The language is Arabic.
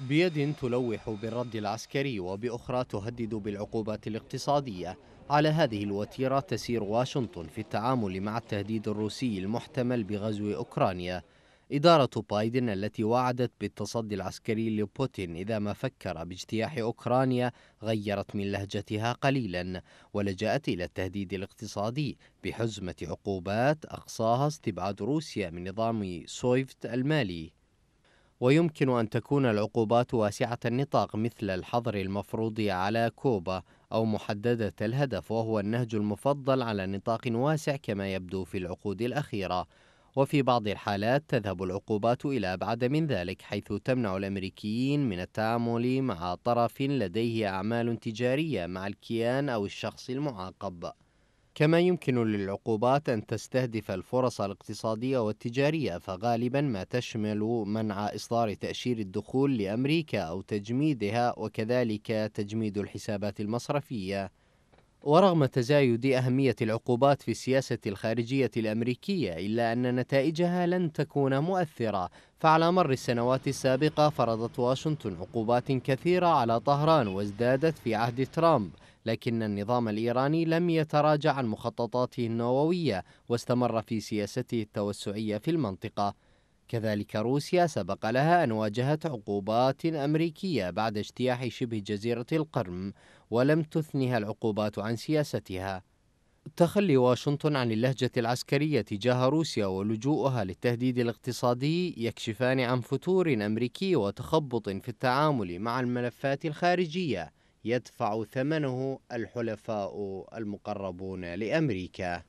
بيد تلوح بالرد العسكري وبأخرى تهدد بالعقوبات الاقتصادية على هذه الوتيرة تسير واشنطن في التعامل مع التهديد الروسي المحتمل بغزو أوكرانيا إدارة بايدن التي وعدت بالتصدي العسكري لبوتين إذا ما فكر باجتياح أوكرانيا غيرت من لهجتها قليلا ولجأت إلى التهديد الاقتصادي بحزمة عقوبات أقصاها استبعاد روسيا من نظام سويفت المالي ويمكن أن تكون العقوبات واسعة النطاق مثل الحظر المفروض على كوبا أو محددة الهدف وهو النهج المفضل على نطاق واسع كما يبدو في العقود الأخيرة وفي بعض الحالات تذهب العقوبات إلى أبعد من ذلك حيث تمنع الأمريكيين من التعامل مع طرف لديه أعمال تجارية مع الكيان أو الشخص المعاقب كما يمكن للعقوبات أن تستهدف الفرص الاقتصادية والتجارية فغالبا ما تشمل منع إصدار تأشير الدخول لأمريكا أو تجميدها وكذلك تجميد الحسابات المصرفية ورغم تزايد أهمية العقوبات في السياسة الخارجية الأمريكية إلا أن نتائجها لن تكون مؤثرة فعلى مر السنوات السابقة فرضت واشنطن عقوبات كثيرة على طهران وازدادت في عهد ترامب لكن النظام الإيراني لم يتراجع عن مخططاته النووية واستمر في سياسته التوسعية في المنطقة كذلك روسيا سبق لها أن واجهت عقوبات أمريكية بعد اجتياح شبه جزيرة القرم ولم تثنها العقوبات عن سياستها تخلي واشنطن عن اللهجة العسكرية تجاه روسيا ولجوءها للتهديد الاقتصادي يكشفان عن فتور أمريكي وتخبط في التعامل مع الملفات الخارجية يدفع ثمنه الحلفاء المقربون لامريكا